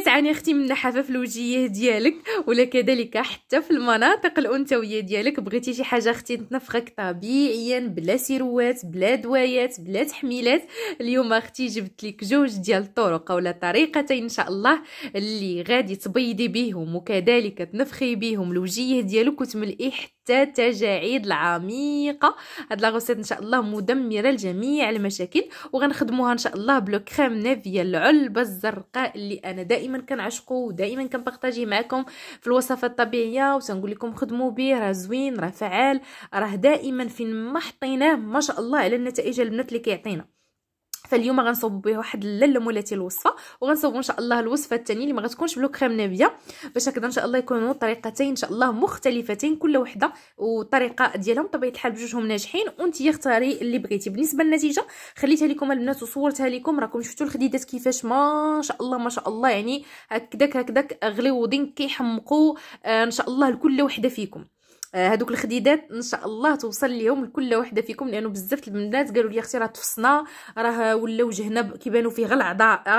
كتعاني اختي من نحافه في الوجيه ديالك ولا كذلك حتى في المناطق الانثويه ديالك بغيتي شي حاجه اختي تنفخك طبيعيا بلا سيروات بلا دوايات بلا تحميلات اليوم اختي جبت لك جوج ديال الطرق ولا طريقتين ان شاء الله اللي غادي تبيضي بهم وكذلك تنفخي بهم الوجيه ديالك وتملئي حتى التجاعيد العميقه هاد لا ان شاء الله مدمره لجميع المشاكل وغنخدموها ان شاء الله بلو كريم نافيه العلبه الزرقاء اللي انا دائما كنعشقو ودائما كنبارطاجيه معكم في الوصفات الطبيعيه وتنقول لكم خدموا به راه زوين راه فعال راه دائما فين ما حطيناه ما شاء الله على النتائج البنات اللي كيعطينا فاليوم غنصاوب به واحد اللم مولاتي الوصفه وغنصاوبوا ان شاء الله الوصفه الثانيه اللي ما غتكونش بلو كريم نابيه باش هكذا ان شاء الله يكونوا طريقتين ان شاء الله مختلفتين كل وحده والطريقه ديالهم بطبيعه الحال بجوجهم ناجحين وانت اختاري اللي بغيتي بالنسبه للنتيجه خليتها لكم البنات وصورتها لكم راكم شفتوا الخديدات كيفاش ما شاء الله ما شاء الله يعني هكذاك هكذاك غليوضين كيحمقوا آه ان شاء الله لكل وحده فيكم آه، هذوك الخديدات ان شاء الله توصل ليهم لكل وحده فيكم لانه بزاف البنات قالوا لي اختي راه تفصنا راه ولا وجهنا كيبانوا فيه غير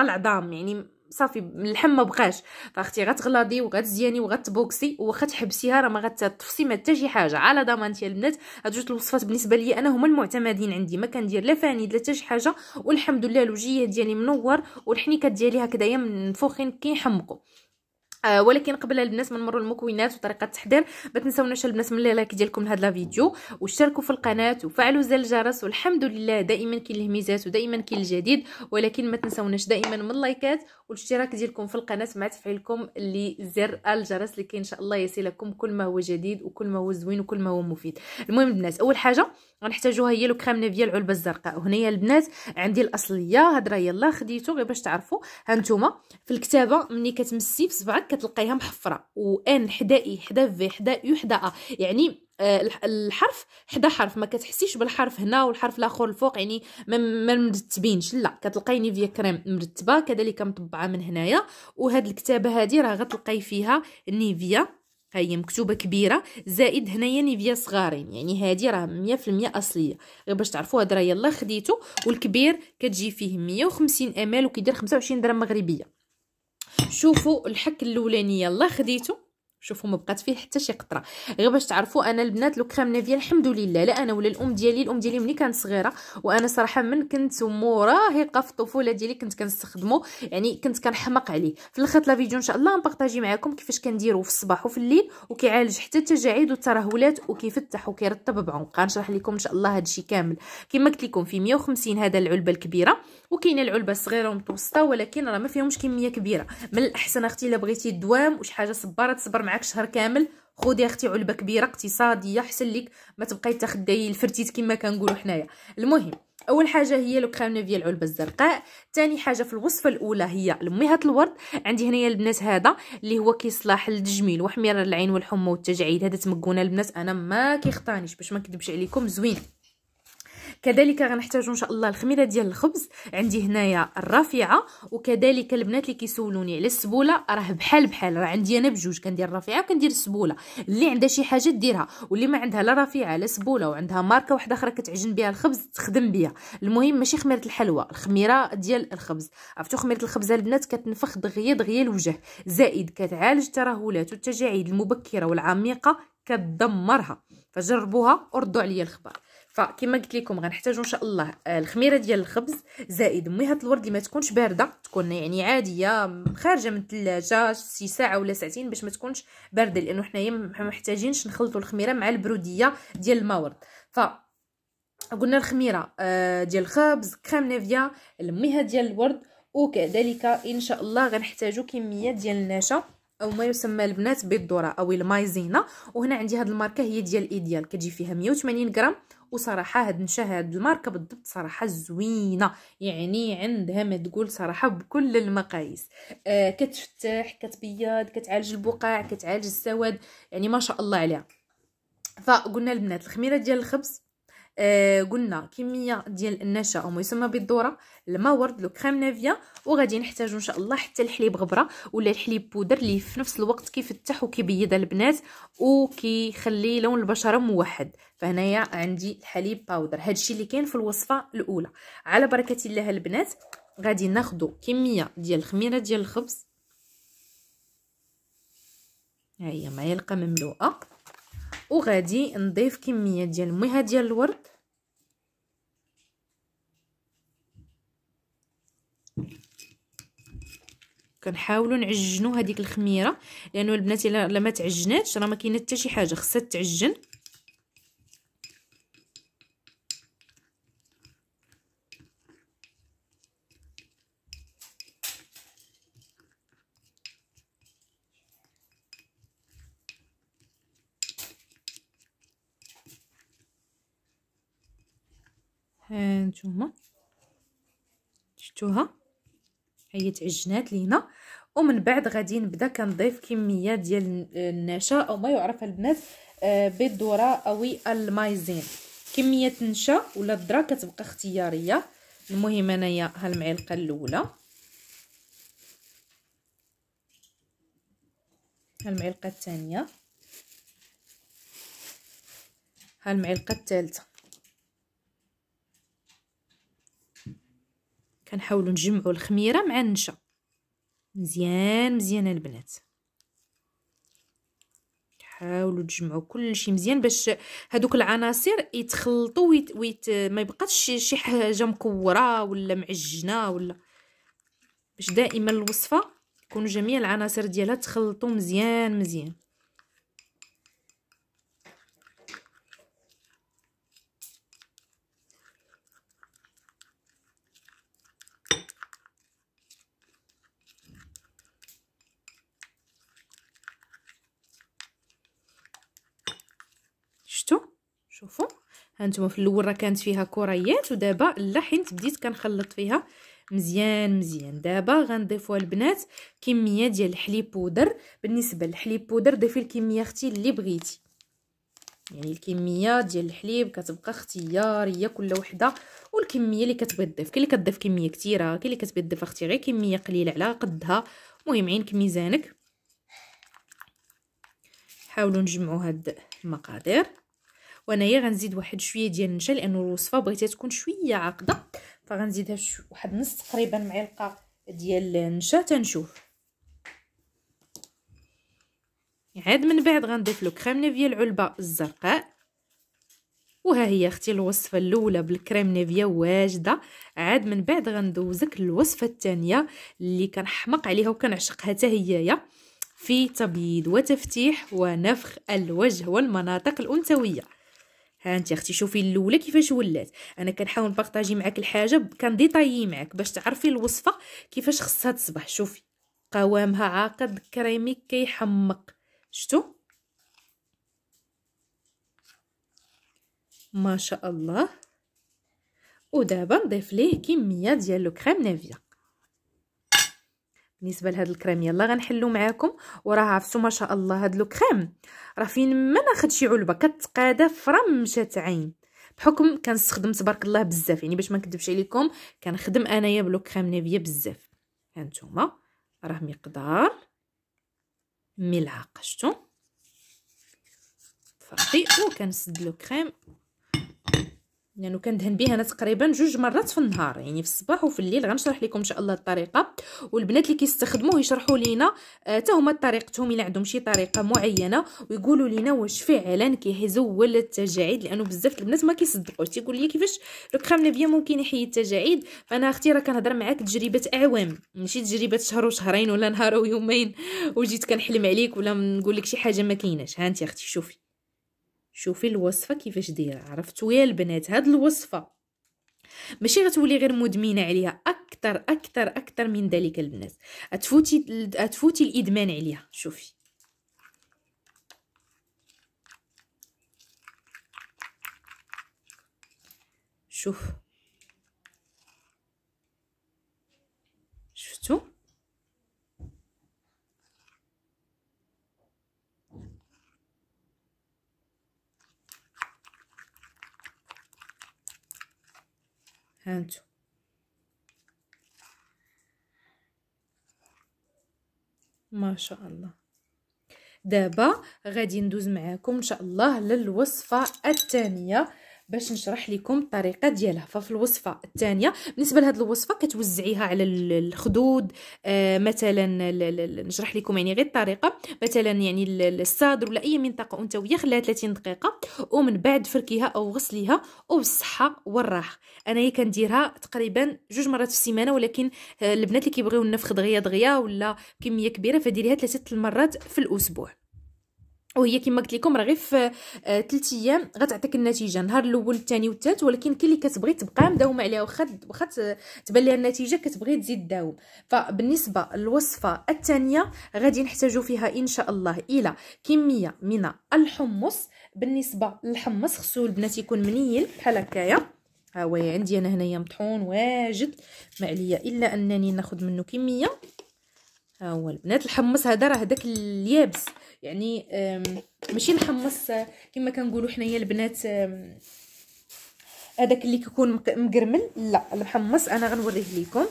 العظام يعني صافي اللحم ما بقاش فاختي غتغلاضي وغتزياني وغتبوكسي وخا تحبسيها راه ما غتطفسي ما حتى شي حاجه على ضمانتي البنات هاد جوج الوصفات بالنسبه ليا انا هما المعتمدين عندي ما كندير لا فانيد لا حتى شي حاجه والحمد لله الوجيه ديالي منور والحنيكه ديالي هكذايا منفوخين كيحمقوا آه ولكن قبل البنات ما نمروا المكونات وطريقه التحضير ما تنساوناش البنات من اللايك ديالكم لهاد لا فيديو واشتركوا في القناه وفعلوا زر الجرس والحمد لله دائما كاين الهميزات ودائما كاين الجديد ولكن ما تنساوناش دائما من اللايكات والاشتراك ديالكم في القناه مع تفعيلكم لزر الجرس لكي كاين ان شاء الله يصلكم كل ما هو جديد وكل ما هو زوين وكل ما هو مفيد المهم البنات اول حاجه غنحتاجوها هي لو كريم نافيه العلبه الزرقاء هنايا البنات عندي الاصليه هاد راه يلاه خديته غير باش تعرفوا هانتوما في الكتابه ملي كتمسي في صبعك كتلقيها محفره وان حدا اي حدا في حدا يو حدا ا يعني آه، الحرف حدا حرف ما كتحسيش بالحرف هنا والحرف الاخر الفوق يعني ما مرتبينش لا كتلقيني فيا كريم مرتبه كذلك مطبعه من هنايا وهاد الكتابه هادي راه غتلقاي فيها نيفيا هي مكتوبه كبيره زائد هنايا نيفيا صغارين يعني هادي راه 100% اصليه غير باش تعرفوا هاد راه يلاه خديته والكبير كتجي فيه 150 امال وكيدير 25 درهم مغربيه شوفوا الحك الاولاني يلا خديته شوفوا ما بقات فيه حتى شي قطره غير باش تعرفوا انا البنات لو كريم نافيا الحمد لله لا انا ولا الام ديالي الام ديالي ملي كانت صغيره وانا صراحه من كنت مراهقه في الطفوله ديالي كنت كنستخدمه يعني كنت كنحمق عليه في الخط لا فيديو ان شاء الله نبارطاجي معكم كيفاش كنديرو في الصباح وفي الليل وكيعالج حتى التجاعيد والترهلات وكيفتح وكيرطب بعنق غنشرح لكم ان شاء الله هادشي كامل كما قلت لكم في 150 هذا العلبه الكبيره وكاينه العلبه صغيره ومتوسطه ولكن راه ما فيهمش كميه كبيره من الاحسن اختي الا بغيتي الدوام وشي حاجه صباره تصبر معاك شهر كامل خدي اختي علبه كبيره اقتصاديه احسن لك ما تبقاي تاخدي الفرتيت كما كنقولوا حنايا المهم اول حاجه هي لو كريم نيفيا العلبه الزرقاء ثاني حاجه في الوصفه الاولى هي لميهه الورد عندي هنايا البنات هذا اللي هو كيصلاح للتجميل وحمير العين والحمى والتجاعيد هذا تمكونه البنات انا ما كيخطانيش باش ما نكذبش عليكم زوين كذلك غنحتاجو ان شاء الله الخميره ديال الخبز عندي هنايا الرافعه وكذلك البنات اللي كيسولوني على السبوله راه بحال بحال راه عندي انا بجوج كندير الرافعه وكندير السبوله اللي عندها شي حاجه ديرها واللي ما عندها لا رافعه لا سبوله وعندها ماركه واحده اخرى كتعجن بها الخبز تخدم بها المهم ماشي خميره الحلوى الخميره ديال الخبز عرفتو خميره الخبز البنات كتنفخ دغيا دغيا الوجه زائد كتعالج الترهلات والتجاعيد المبكره والعميقه كتدمرها فجربوها وردوا عليا الخبر فكما قلت لكم غنحتاجو ان شاء الله آه، الخميره ديال الخبز زائد مهة الورد اللي ما تكونش بارده تكون يعني عاديه خارجه من الثلاجه شي ساعه ولا ساعتين باش ما تكونش بارده لانه حنايا ما محتاجينش نخلطوا الخميره مع البروديه ديال الماورد ف قلنا الخميره آه، ديال الخبز كريم نيفيا الميهه ديال الورد وكذلك ان شاء الله غنحتاجو كميه ديال النشا او ما يسمى البنات بالذره او المايزينا وهنا عندي هذه الماركه هي ديال ايديال كتجي فيها 180 غرام وصراحه هاد نشا هاد الماركه بالضبط صراحه زوينه يعني عندها ما تقول صراحه بكل المقاييس آه كتفتح كتبيض كتعالج البقع كتعالج السواد يعني ما شاء الله عليها فقلنا البنات الخميره ديال الخبز آه قلنا كميه ديال النشا او ما يسمى بالذره الماء ورد لو كريم أو وغادي نحتاجو ان شاء الله حتى الحليب غبره ولا الحليب بودر اللي في نفس الوقت كيفتح وكيبيض البنات وكيخلي لون البشره موحد فهنايا عندي الحليب باودر هادشي اللي كاين في الوصفه الاولى على بركه الله البنات غادي ناخدو كميه ديال الخميره ديال الخبز ها هي معلقه مملوءه وغادي نضيف كميه ديال مهه ديال الورد كنحاولوا نعجنوا هذيك الخميره لانه البنات الا ما تعجناتش راه ما كاينه حتى شي حاجه خصها تعجن هانتوما شفتوها هي تعجنات لينا ومن بعد غادي نبدا كنضيف كميه ديال النشا او ما يعرف البنات آه، بالذره او المايزين كميه النشا ولا الذره كتبقى اختياريه المهم انايا هالمعلقه الاولى هالمعلقه الثانيه هالمعلقه الثالثه كنحاولوا نجمعوا الخميره مع النشا مزيان مزيان البنات حاولوا تجمعوا كل شيء مزيان باش هذوك العناصر يتخلطوا ويت, ويت ما يبقاش شي حاجه مكوره ولا معجنه ولا باش دائما الوصفه يكونوا جميع العناصر ديالها تخلطوا مزيان مزيان هانتوما في الاول راه كانت فيها كريات ودابا لحنت بديت كنخلط فيها مزيان مزيان دابا غنضيفوا البنات كميه ديال الحليب بودر بالنسبه للحليب بودر ضيفي الكميه اختي اللي بغيتي يعني الكميه ديال الحليب كتبقى اختياريه كل وحده والكميه اللي كتبغي تضيف كاين اللي كتضيف كميه كثيره كاين اللي كتبغي تضيف اختي غير كميه قليله على قدها المهم عينك ميزانك حاولوا نجمعوا هاد المقادير وانايا غنزيد واحد شويه ديال النشا لانه الوصفه بغيتها تكون شويه عاقده فغنزيدها واحد نص تقريبا معلقه ديال النشا تنشوف عاد من بعد غنضيف لو كريم نيفيا العلبه الزرقاء وها هي اختي الوصفه الاولى بالكريم نيفيا واجده عاد من بعد غندوزك الوصفه الثانيه اللي كنحمق عليها وكنعشقها حتى هيايا في تبييض وتفتيح ونفخ الوجه والمناطق الانثويه ها انت اختي شوفي الاولى كيفاش ولات انا كنحاول نبارطاجي معاك الحاجه كنديطايي معاك باش تعرفي الوصفه كيفاش خصها تصبح شوفي قوامها عاقد كريمي كيحمق شتو ما شاء الله ودابا نضيف ليه كميه ديال لو كريم نافيه بالنسبه لهاد الكريم يلا غنحلو معاكم وراه عفسو ما شاء الله هاد لو كريم راه فين ما ناخد شي علبه كتقادى فرمشات عين بحكم كنستخدم تبارك الله بزاف يعني باش ما نكذبش عليكم كنخدم انايا بلو كريم نيفيا بزاف ها نتوما راه مقدار ملعقه شفتوا صافي وكنسد لو كريم لانه يعني كندهن بها انا تقريبا جوج مرات في النهار يعني في الصباح وفي الليل غنشرح لكم ان شاء الله الطريقه والبنات اللي كيستخدموه يشرحوا لينا حتى آه، هما طريقتهم الا عندهم شي طريقه معينه ويقولوا لينا واش فعلا كيزول التجاعيد لانه بزاف البنات ما كيصدقوش تيقول لي كيفاش لو كريم لافيا ممكن يحيي التجاعيد فانا اختي راه كنهضر معاك تجربه اعوام ماشي تجربه شهر وشهرين ولا نهار ويومين وجيت كنحلم عليك ولا نقول لك شي حاجه ما كايناش ها انت اختي شوفي شوفي الوصفه كيفاش دايره عرفتوا يا البنات هاد الوصفه ماشي غتولي غير مدمنه عليها اكثر اكثر اكثر من ذلك البنات اتفوتي اتفوتي الادمان عليها شوفي شوف هانتو ما شاء الله دابا غادي ندوز معاكم ان شاء الله للوصفه الثانيه باش نشرح لكم الطريقه ديالها ففي الوصفه الثانيه بالنسبه لهاد الوصفه كتوزعيها على الخدود آه مثلا نشرح لكم يعني غير الطريقه مثلا يعني الصدر ولا اي منطقه انثويه خليها 30 دقيقه ومن بعد فركيها او غسليها وبالصحه والراحه انايا كنديرها تقريبا جوج مرات في السيمانه ولكن آه، البنات اللي كيبغيو النفخ دغيا دغيا ولا كميه كبيره فديريها ثلاثه المرات في الاسبوع وهي كما قلت لكم راه غير في 3 آه، ايام غتعطيك النتيجه النهار الاول الثاني والثالث ولكن كل اللي كتبغي تبقى مداومه عليها واخا واخا تبان لها النتيجه كتبغي تزيد داوم فبالنسبه للوصفه الثانيه غادي نحتاجو فيها ان شاء الله الى كميه من الحمص بالنسبه للحمص خصو البنات يكون منيل بحال هكايا ها هو عندي انا هنايا مطحون واجد ما عليا الا انني ناخذ منه كميه ها هو البنات الحمص هذا راه داك اليابس يعني ماشي محمص كما كنقولوا حنايا البنات هذاك اللي كيكون مقرمل لا المحمص انا غنوريه لكم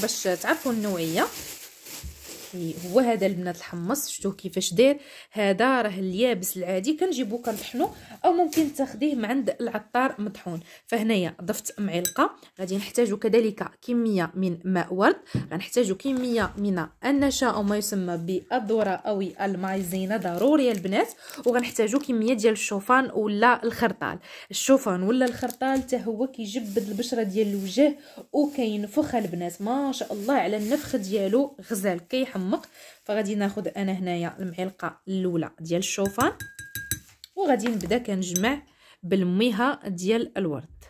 باش تعرفوا النوعيه كي هو هذا البنات الحمص شفتوا كيفاش داير هذا راه اليابس العادي كنجيبو كنطحنو او ممكن تاخديه من عند العطار مطحون فهنايا ضفت معلقه غادي نحتاجو كذلك كميه من ماء ورد غنحتاجو كميه من النشا او ما يسمى بالذره او المايزينا ضروري البنات وغنحتاجو كميه ديال الشوفان ولا الخرطال الشوفان ولا الخرطال حتى هو كيجبد البشره ديال الوجه وكينفخ البنات ما شاء الله على النفخ ديالو غزال كيحمر كيتحمق فغادي ناخذ انا هنايا المعلقه الاولى ديال الشوفان وغادي نبدا كنجمع بالميها ديال الورد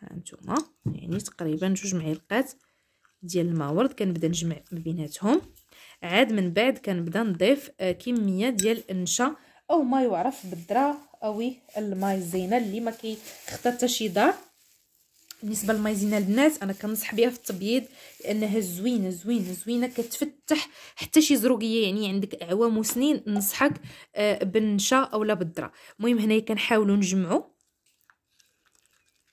ها انتما يعني تقريبا جوج معلقات ديال الماء ورد كنبدا نجمع ما بيناتهم عاد من بعد كنبدا نضيف آه، كميه ديال النشا او ما يعرف بالذره اوي المايزينا اللي ما كيخطى حتى شي دار بالنسبه للمايزينا البنات انا كنصح بها في التبييض لانها زوينه زوينه زوينه كتفتح حتى شي زروقيه يعني عندك اعوام وسنين نصحك آه، بالنشا اولا بالذره المهم هنايا كنحاولوا نجمعوا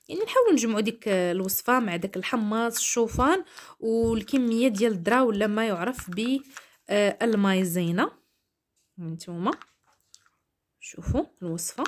يعني نحاولوا نجمعوا ديك آه، الوصفه مع داك الحماص الشوفان والكميه ديال الذره ولا ما يعرف ب آه، المايزينا نتوما شوفوا الوصفه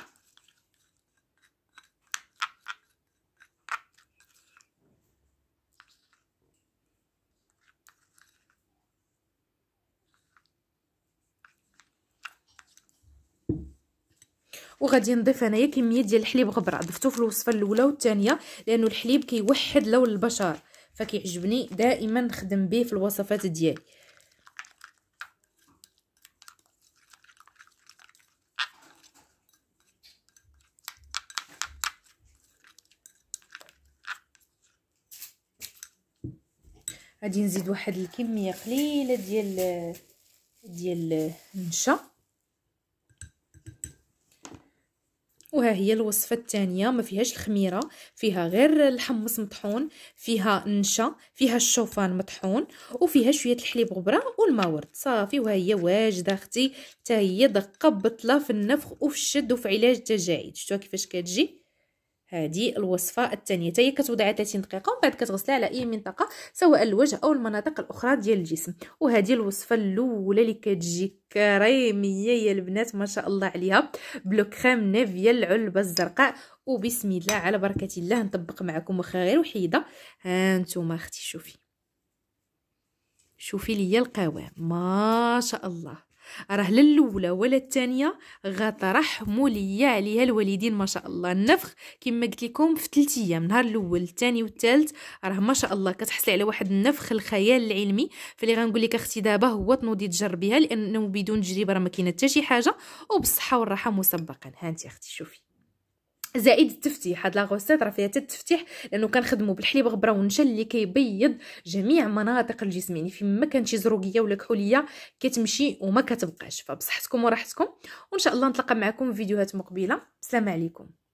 وغادي نضيف انايا كميه ديال الحليب غبره ضفتو في الوصفه الاولى والثانيه لانه الحليب كيوحد لون البشر فكيعجبني دائما نخدم به في الوصفات ديالي غادي نزيد واحد الكميه قليله ديال ديال النشا وها هي الوصفه الثانيه ما فيهاش الخميره فيها غير الحمص مطحون فيها النشا فيها الشوفان مطحون وفيها شويه الحليب غبره والماء ورد صافي وها هي واجده اختي حتى هي دقه بطله في النفخ وفي الشد وفي علاج التجاعيد شفتوها كيفاش كتجي هذه الوصفه الثانيه حتى هي كتوضع 30 دقيقه ومن بعد كتغسلها على اي منطقه سواء الوجه او المناطق الاخرى ديال الجسم وهذه الوصفه الاولى اللي كتجي كريميه يا البنات ما شاء الله عليها بلو كريم نيفيا العلبه الزرقاء وبسم الله على بركه الله نطبق معكم واخا غير وحيده ها انتم اختي شوفي شوفي لي القوام ما شاء الله راه لا الاولى ولا الثانيه غترحموا ليا عليها الوالدين ما شاء الله النفخ كما قلت لكم في 3 ايام نهار الاول الثاني والثالث راه ما شاء الله كتحصلي على واحد النفخ الخيال العلمي فاللي غنقول لك اختي دابا هو تنوضي تجربيها لانه بدون تجربه راه ما كاينة حتى شي حاجه وبالصحه والراحه مسبقا هانتي اختي شوفي زائد التفتيح هاد لا غوسيت راه فيها التفتيح لانه كنخدموا بالحليب غبره ونشا اللي كيبيض جميع مناطق الجسم يعني فين ما كان شي زروقيه ولا كحوليه كتمشي وما كتبقاش فبصحتكم وراحتكم وان شاء الله نتلاقى معكم في فيديوهات مقبله السلام عليكم